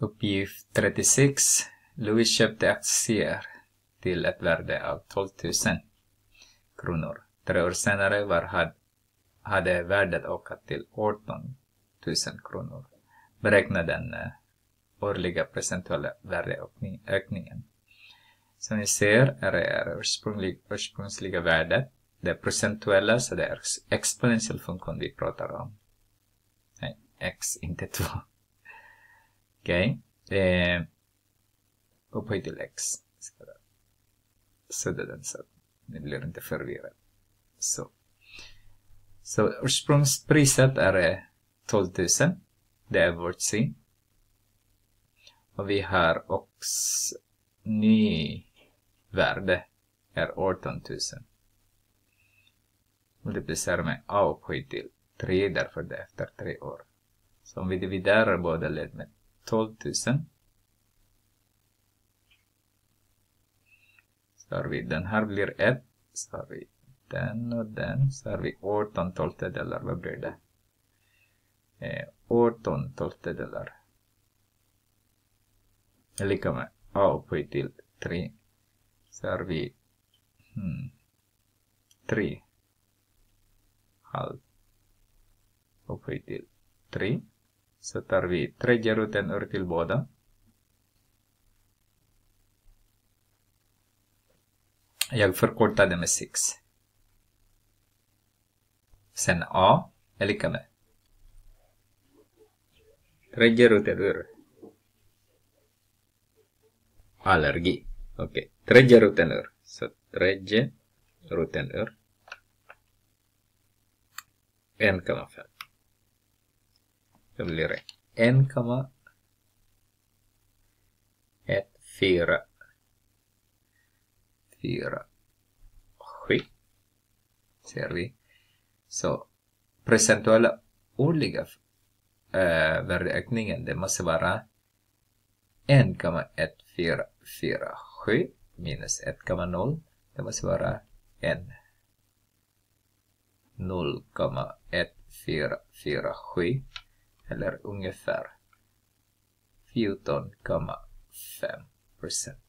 Uppgift 36. Louis köpte aktier till ett värde av 12 000 kronor. Tre år senare var had, hade värdet ökat till 18 000 kronor. Beräkna den eh, årliga procentuella värdeökningen. Som ni ser är det ursprunglig, ursprungliga värdet. Det procentuella, så det är exponentiell funktion vi pratar om. Nej, x, inte 2. Okay. Eh, upphöj till x. Sudda den så att ni blir inte förvirrade. Så. så ursprungspriset är 12 eh, 000. Det är vårt syn. Och vi har också ny värde är 18 000. Multiplicerar med a upphöjt till 3 därför det är efter 3 år. Så om vi dividerar båda led med 12 000. Så har vi den här blir 1. Så har vi den och den. Så har vi 18 tolftedelar. Vad blir det? Eh, 18 tolftedelar. Lika med a upphöjt till 3. Så har vi hmm, 3 halv upphöjt till 3. Så tar vi tredje ruten ur till båda. Jag förkortar det med 6. Sen A är lika med. Tredje ruten ur. Allergi. Okej, tredje ruten ur. Så tredje ruten ur. 1,5. Då blir det 1,1447 ser vi. Så procentuella olika äh, eh, värdeökningen det måste vara 1,1447 minus 1,0 det måste vara 1 0,1447 eller ungefär 14,5 procent.